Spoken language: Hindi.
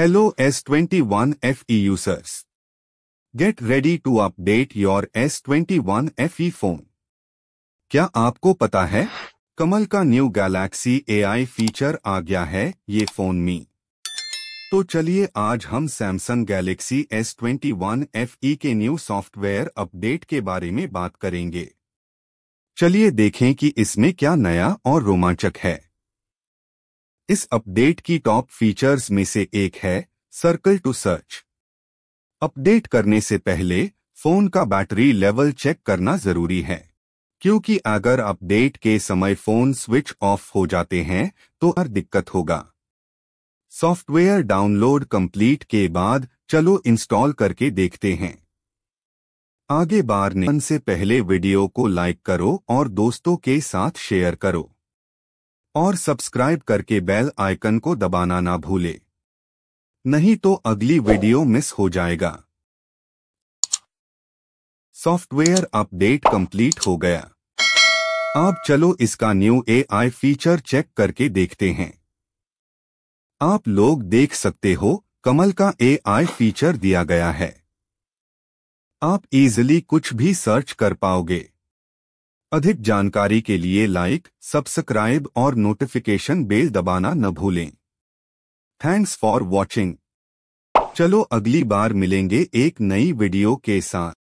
Hello S21 FE users. Get ready to update your S21 FE phone. क्या आपको पता है कमल का न्यू गैलेक्सी आई फीचर आ गया है ये फोन मी तो चलिए आज हम सैमसंग गैलेक्सी S21 FE के न्यू सॉफ्टवेयर अपडेट के बारे में बात करेंगे चलिए देखें कि इसमें क्या नया और रोमांचक है इस अपडेट की टॉप फीचर्स में से एक है सर्कल टू सर्च अपडेट करने से पहले फोन का बैटरी लेवल चेक करना जरूरी है क्योंकि अगर अपडेट के समय फोन स्विच ऑफ हो जाते हैं तो हर दिक्कत होगा सॉफ्टवेयर डाउनलोड कंप्लीट के बाद चलो इंस्टॉल करके देखते हैं आगे बार ने से पहले वीडियो को लाइक करो और दोस्तों के साथ शेयर करो और सब्सक्राइब करके बेल आइकन को दबाना ना भूले नहीं तो अगली वीडियो मिस हो जाएगा सॉफ्टवेयर अपडेट कंप्लीट हो गया आप चलो इसका न्यू एआई फीचर चेक करके देखते हैं आप लोग देख सकते हो कमल का एआई फीचर दिया गया है आप इजिली कुछ भी सर्च कर पाओगे अधिक जानकारी के लिए लाइक सब्सक्राइब और नोटिफिकेशन बेल दबाना न भूलें थैंक्स फॉर वॉचिंग चलो अगली बार मिलेंगे एक नई वीडियो के साथ